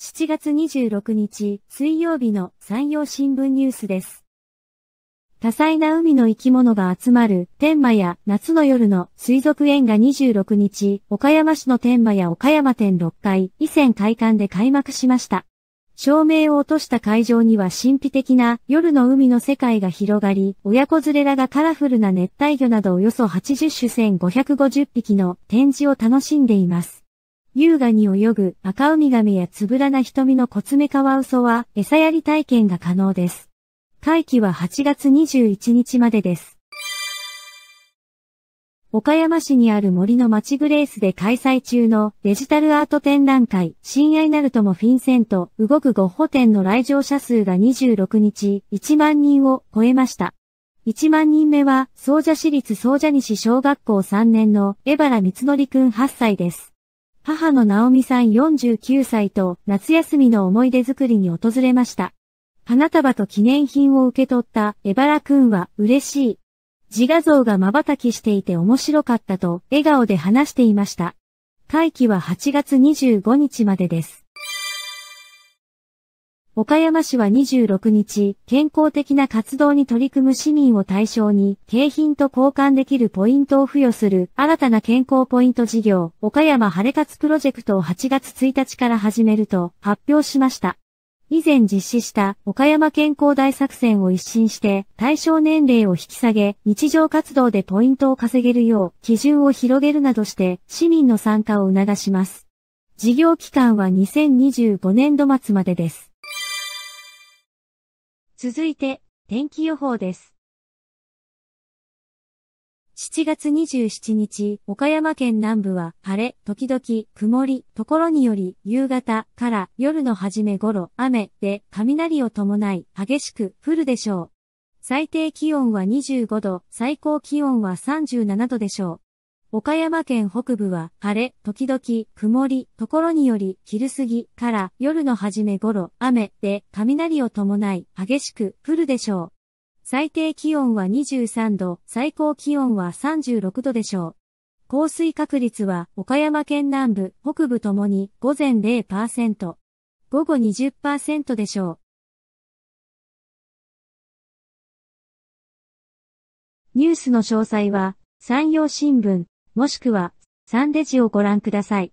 7月26日水曜日の山陽新聞ニュースです。多彩な海の生き物が集まる天満や夏の夜の水族園が26日、岡山市の天満や岡山店6階、以前会館で開幕しました。照明を落とした会場には神秘的な夜の海の世界が広がり、親子連れらがカラフルな熱帯魚などおよそ80種1550匹の展示を楽しんでいます。優雅に泳ぐ赤ウミガメやつぶらな瞳のコツメカワウソは餌やり体験が可能です。会期は8月21日までです。岡山市にある森の町グレースで開催中のデジタルアート展覧会、親愛なるともフィンセント、動くゴッホ展の来場者数が26日、1万人を超えました。1万人目は、総社市立総社西小学校3年の江原光則くん8歳です。母の直美さん49歳と夏休みの思い出作りに訪れました。花束と記念品を受け取ったエバラくんは嬉しい。自画像が瞬きしていて面白かったと笑顔で話していました。会期は8月25日までです。岡山市は26日、健康的な活動に取り組む市民を対象に、景品と交換できるポイントを付与する新たな健康ポイント事業、岡山晴れ活プロジェクトを8月1日から始めると発表しました。以前実施した岡山健康大作戦を一新して対象年齢を引き下げ日常活動でポイントを稼げるよう基準を広げるなどして市民の参加を促します。事業期間は2025年度末までです。続いて、天気予報です。7月27日、岡山県南部は晴れ、時々曇り、ところにより夕方から夜の初め頃雨で雷を伴い激しく降るでしょう。最低気温は25度、最高気温は37度でしょう。岡山県北部は晴れ、時々曇り、ところにより昼過ぎから夜の初め頃雨で雷を伴い激しく降るでしょう。最低気温は23度、最高気温は36度でしょう。降水確率は岡山県南部、北部ともに午前0%、午後20%でしょう。ニュースの詳細は、山陽新聞、もしくは、サンデジをご覧ください。